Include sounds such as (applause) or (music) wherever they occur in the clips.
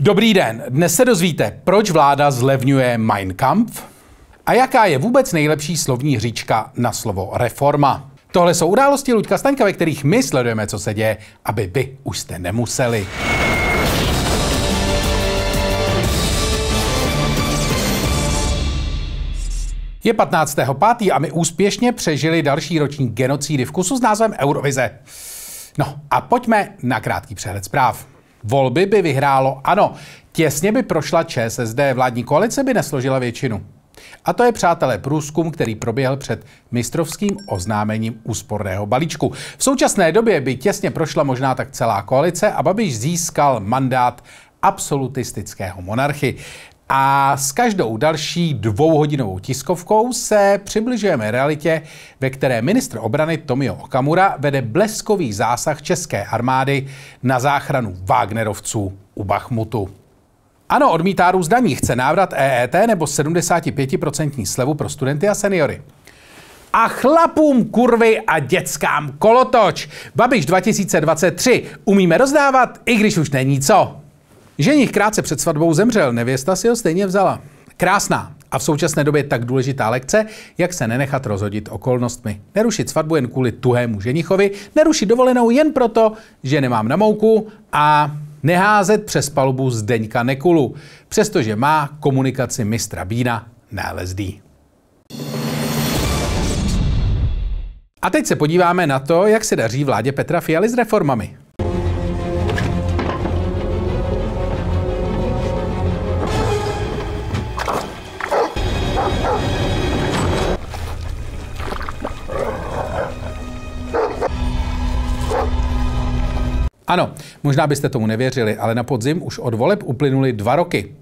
Dobrý den, dnes se dozvíte, proč vláda zlevňuje Mein Kampf a jaká je vůbec nejlepší slovní hříčka na slovo reforma. Tohle jsou události Luďka Staňka, ve kterých my sledujeme, co se děje, aby vy už jste nemuseli. Je 15.5. a my úspěšně přežili další roční genocídy v kusu s názvem Eurovize. No a pojďme na krátký přehled zpráv. Volby by vyhrálo ano. Těsně by prošla ČSSD, vládní koalice by nesložila většinu. A to je, přátelé, průzkum, který proběhl před mistrovským oznámením úsporného balíčku. V současné době by těsně prošla možná tak celá koalice a Babiš získal mandát absolutistického monarchy. A s každou další dvouhodinovou tiskovkou se přibližujeme realitě, ve které ministr obrany Tomio Okamura vede bleskový zásah české armády na záchranu Wagnerovců u Bachmutu. Ano, odmítá růst daní, chce návrat EET nebo 75% slevu pro studenty a seniory. A chlapům kurvy a dětskám kolotoč. Babiš 2023. Umíme rozdávat, i když už není co. Ženich krátce před svatbou zemřel, nevěsta si ho stejně vzala. Krásná a v současné době tak důležitá lekce, jak se nenechat rozhodit okolnostmi. Nerušit svatbu jen kvůli tuhému ženichovi, nerušit dovolenou jen proto, že nemám na mouku a neházet přes palubu Zdeňka Nekulu, přestože má komunikaci mistra Bína na LSD. A teď se podíváme na to, jak se daří vládě Petra Fialy s reformami. Ano, možná byste tomu nevěřili, ale na podzim už od voleb uplynuly dva roky.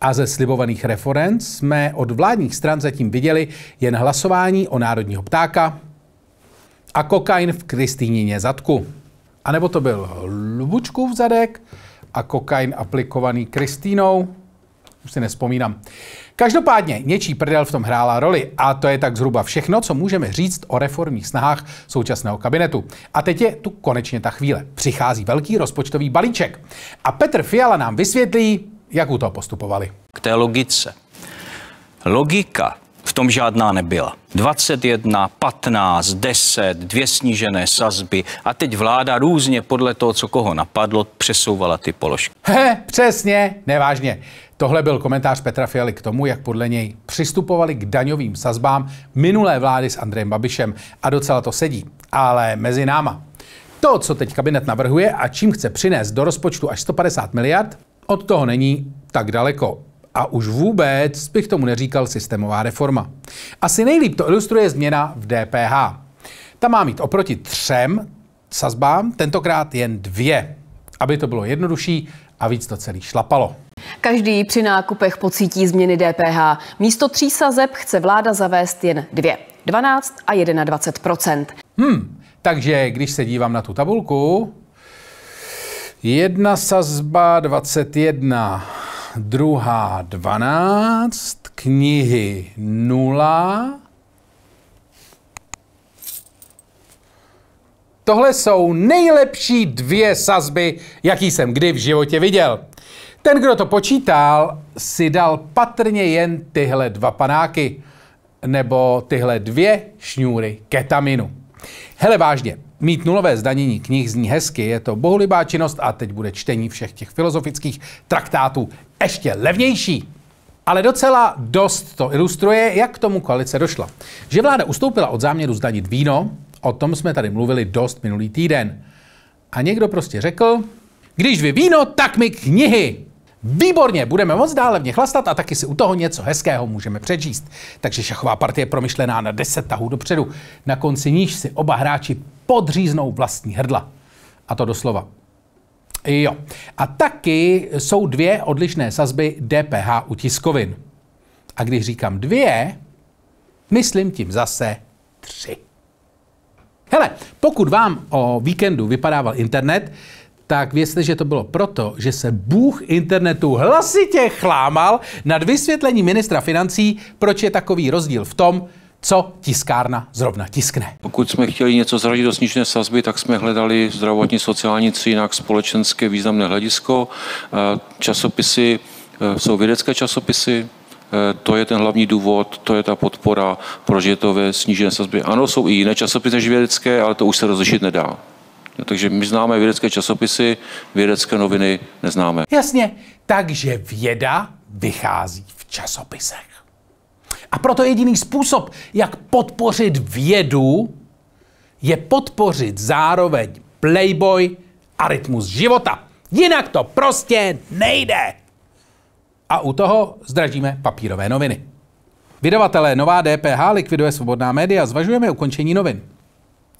A ze slibovaných referenc jsme od vládních stran zatím viděli jen hlasování o národního ptáka a kokain v Kristýnině zadku. A nebo to byl Lubučkův zadek a kokain aplikovaný Kristýnou, už si nespomínám. Každopádně něčí prdel v tom hrála roli a to je tak zhruba všechno, co můžeme říct o reformních snahách současného kabinetu. A teď je tu konečně ta chvíle. Přichází velký rozpočtový balíček a Petr Fiala nám vysvětlí, jak u toho postupovali. K té logice. Logika tom žádná nebyla. 21, 15, 10, dvě snížené sazby a teď vláda různě podle toho, co koho napadlo, přesouvala ty položky. He, přesně, nevážně. Tohle byl komentář Petra Fialy k tomu, jak podle něj přistupovali k daňovým sazbám minulé vlády s Andrejem Babišem. A docela to sedí. Ale mezi náma. To, co teď kabinet navrhuje a čím chce přinést do rozpočtu až 150 miliard, od toho není tak daleko. A už vůbec bych tomu neříkal systémová reforma. Asi nejlíp to ilustruje změna v DPH. Ta má mít oproti třem sazbám, tentokrát jen dvě, aby to bylo jednodušší a víc to celý šlapalo. Každý při nákupech pocítí změny DPH. Místo tří sazeb chce vláda zavést jen dvě. 12 a 21 Hm, takže když se dívám na tu tabulku, jedna sazba 21, druhá 12, knihy nula. Tohle jsou nejlepší dvě sazby, jaký jsem kdy v životě viděl. Ten, kdo to počítal, si dal patrně jen tyhle dva panáky, nebo tyhle dvě šňůry ketaminu. Hele vážně, Mít nulové zdanění knih zní hezky, je to bohulibá činnost a teď bude čtení všech těch filozofických traktátů ještě levnější. Ale docela dost to ilustruje, jak k tomu koalice došla. Že vláda ustoupila od záměru zdanit víno, o tom jsme tady mluvili dost minulý týden. A někdo prostě řekl, když vy víno, tak my knihy. Výborně, budeme moc dále v ně chlastat a taky si u toho něco hezkého můžeme přečíst. Takže šachová partie je promyšlená na 10 tahů dopředu, na konci níž si oba hráči podříznou vlastní hrdla. A to doslova. Jo. A taky jsou dvě odlišné sazby DPH u tiskovin. A když říkám dvě, myslím tím zase tři. Hele, pokud vám o víkendu vypadával internet, tak věřte, že to bylo proto, že se Bůh internetu hlasitě chlámal nad vysvětlení ministra financí, proč je takový rozdíl v tom, co tiskárna zrovna tiskne. Pokud jsme chtěli něco zradit do snížené sazby, tak jsme hledali zdravotní, sociální, co jinak společenské významné hledisko. Eh, časopisy eh, jsou vědecké časopisy, eh, to je ten hlavní důvod, to je ta podpora, proč je to ve snížené sazbě. Ano, jsou i jiné časopisy než vědecké, ale to už se rozlišit nedá. Takže my známe vědecké časopisy, vědecké noviny neznáme. Jasně, takže věda vychází v časopisech. A proto jediný způsob, jak podpořit vědu, je podpořit zároveň Playboy a rytmus života. Jinak to prostě nejde. A u toho zdražíme papírové noviny. Vydavatelé Nová DPH likviduje svobodná média, zvažujeme ukončení novin.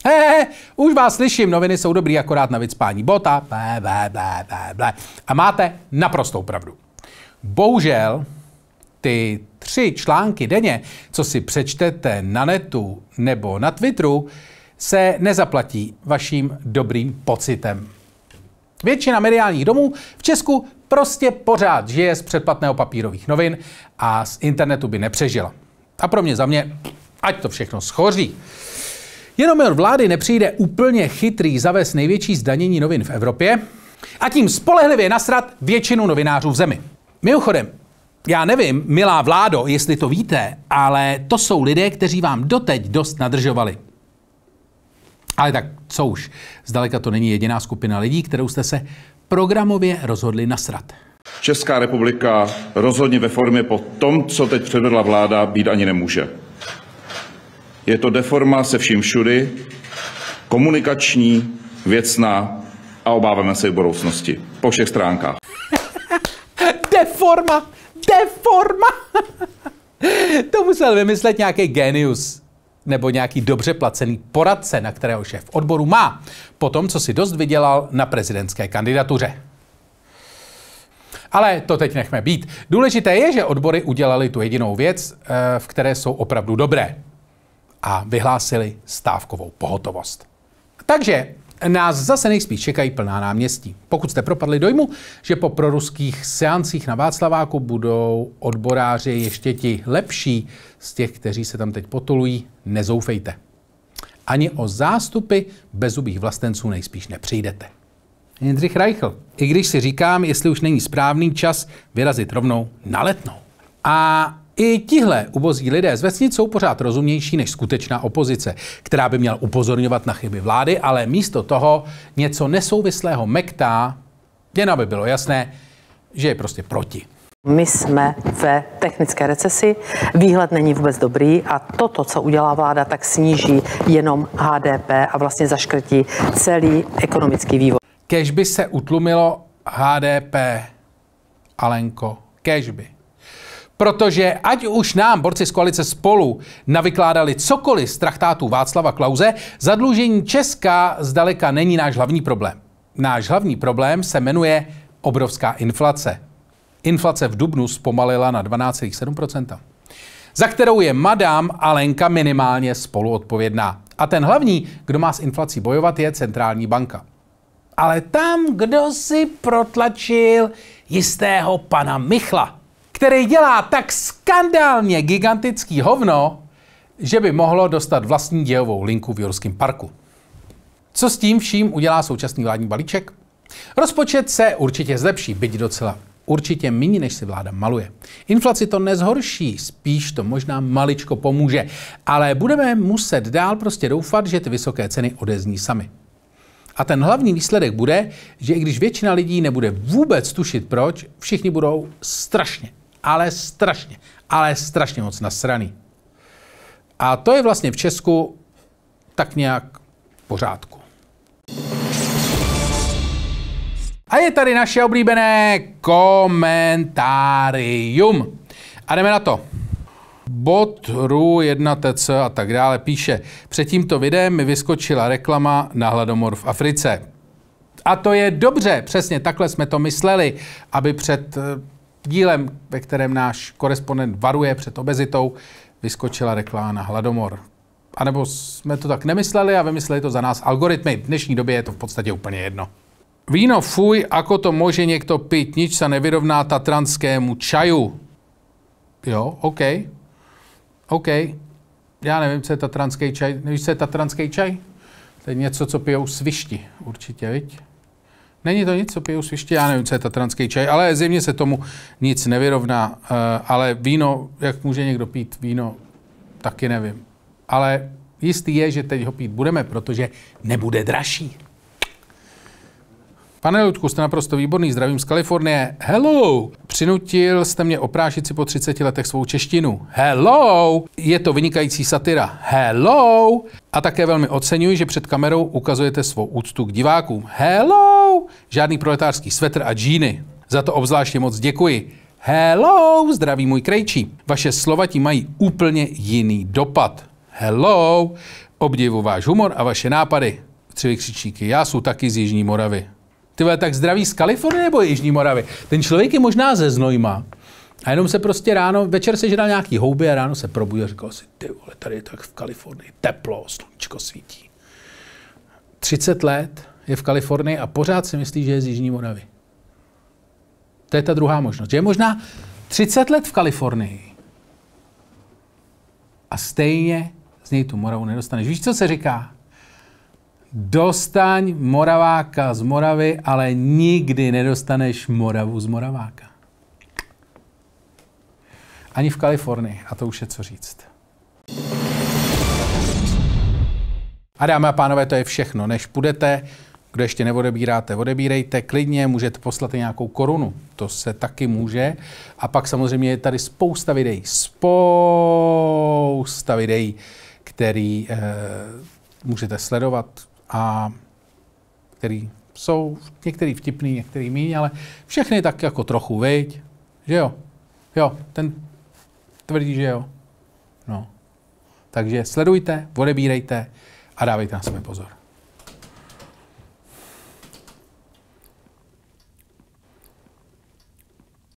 He, he, už vás slyším, noviny jsou dobrý akorát na vycpání bota. Ble, ble, ble, ble, ble. A máte naprostou pravdu. Bohužel ty tři články denně, co si přečtete na netu nebo na Twitteru, se nezaplatí vaším dobrým pocitem. Většina mediálních domů v Česku prostě pořád žije z předplatného papírových novin a z internetu by nepřežila. A pro mě za mě, ať to všechno schoří. Jenom od vlády nepřijde úplně chytrý zavést největší zdanění novin v Evropě a tím spolehlivě nasrat většinu novinářů v zemi. Mimochodem, já nevím, milá vládo, jestli to víte, ale to jsou lidé, kteří vám doteď dost nadržovali. Ale tak co už, zdaleka to není jediná skupina lidí, kterou jste se programově rozhodli nasrat. Česká republika rozhodně ve formě po tom, co teď předvedla vláda, být ani nemůže. Je to deforma se vším všudy, komunikační, věcná a obáváme se i budoucnosti. Po všech stránkách. (laughs) deforma! Deforma! (laughs) to musel vymyslet nějaký genius nebo nějaký dobře placený poradce, na kterého šéf odboru má, po tom, co si dost vydělal na prezidentské kandidatuře. Ale to teď nechme být. Důležité je, že odbory udělali tu jedinou věc, eh, v které jsou opravdu dobré a vyhlásili stávkovou pohotovost. Takže nás zase nejspíš čekají plná náměstí. Pokud jste propadli dojmu, že po proruských seancích na Václaváku budou odboráři ještě ti lepší z těch, kteří se tam teď potulují, nezoufejte. Ani o zástupy bezubých vlastenců nejspíš nepřijdete. Jindřich Reichl, i když si říkám, jestli už není správný čas vyrazit rovnou na letnou. A i tihle ubozí lidé z vesnic jsou pořád rozumnější než skutečná opozice, která by měla upozorňovat na chyby vlády, ale místo toho něco nesouvislého mektá, jen aby bylo jasné, že je prostě proti. My jsme ve technické recesi, výhled není vůbec dobrý a toto, co udělá vláda, tak sníží jenom HDP a vlastně zaškrtí celý ekonomický vývoj. Kež by se utlumilo HDP, Alenko, kež by. Protože ať už nám borci z koalice spolu navykládali cokoliv z traktátů Václava Klauze, zadlužení Česka zdaleka není náš hlavní problém. Náš hlavní problém se jmenuje obrovská inflace. Inflace v Dubnu zpomalila na 12,7%, za kterou je a Alenka minimálně spoluodpovědná. A ten hlavní, kdo má s inflací bojovat, je centrální banka. Ale tam, kdo si protlačil jistého pana Michla – který dělá tak skandálně gigantický hovno, že by mohlo dostat vlastní dějovou linku v Jurském parku. Co s tím vším udělá současný vládní balíček? Rozpočet se určitě zlepší, byť docela určitě méně, než si vláda maluje. Inflaci to nezhorší, spíš to možná maličko pomůže, ale budeme muset dál prostě doufat, že ty vysoké ceny odezní sami. A ten hlavní výsledek bude, že i když většina lidí nebude vůbec tušit proč, všichni budou strašně ale strašně, ale strašně moc nasraný. A to je vlastně v Česku tak nějak v pořádku. A je tady naše oblíbené komentárium. A jdeme na to. Bot, RU, 1TC a tak dále píše, před tímto videem mi vyskočila reklama na hladomor v Africe. A to je dobře, přesně takhle jsme to mysleli, aby před eh, dílem, ve kterém náš korespondent varuje před obezitou, vyskočila reklama na hladomor. A nebo jsme to tak nemysleli a vymysleli to za nás algoritmy. V dnešní době je to v podstatě úplně jedno. Víno fuj, ako to může někdo pít, nič se nevyrovná tatranskému čaju. Jo, OK. OK. Já nevím, co je tatranský čaj. Nevíš, co je tatranský čaj? To je něco, co pijou svišti, určitě, viď? Není to nic, co piju sviště, já nevím, co je tatranský čaj, ale zjevně se tomu nic nevyrovná. Eh, ale víno, jak může někdo pít víno, taky nevím. Ale jistý je, že teď ho pít budeme, protože nebude dražší. Pane Ludku, jste naprosto výborný, zdravím z Kalifornie. Hello! Přinutil jste mě oprášit si po 30 letech svou češtinu. Hello! Je to vynikající satira. Hello! A také velmi oceňuji, že před kamerou ukazujete svou úctu k divákům. Hello! Žádný proletářský svetr a džíny. Za to obzvláště moc děkuji. Hello, zdraví můj krejčí. Vaše slova ti mají úplně jiný dopad. Hello, obdivu váš humor a vaše nápady. Tři vykřičníky, já jsem taky z Jižní Moravy. Ty vole, tak zdraví z Kalifornie nebo Jižní Moravy? Ten člověk je možná ze Znojma. A jenom se prostě ráno, večer se žral nějaký houby a ráno se probudil a říkal si, ty vole, tady je tak v Kalifornii teplo, sluníčko svítí. 30 let je v Kalifornii a pořád si myslí, že je z Jižní Moravy. To je ta druhá možnost. Že je možná 30 let v Kalifornii a stejně z něj tu Moravu nedostaneš. Víš, co se říká? dostaň Moraváka z Moravy, ale nikdy nedostaneš Moravu z Moraváka. Ani v Kalifornii, a to už je co říct. A dámy a pánové, to je všechno. Než půjdete, kdo ještě neodebíráte, odebírejte. Klidně můžete poslat i nějakou korunu. To se taky může. A pak samozřejmě je tady spousta videí. Spousta videí, který e, můžete sledovat a který jsou některý vtipný, některý míň, ale všechny tak jako trochu, veď, že jo? Jo, ten tvrdí, že jo. No. Takže sledujte, odebírejte a dávejte na sebe pozor.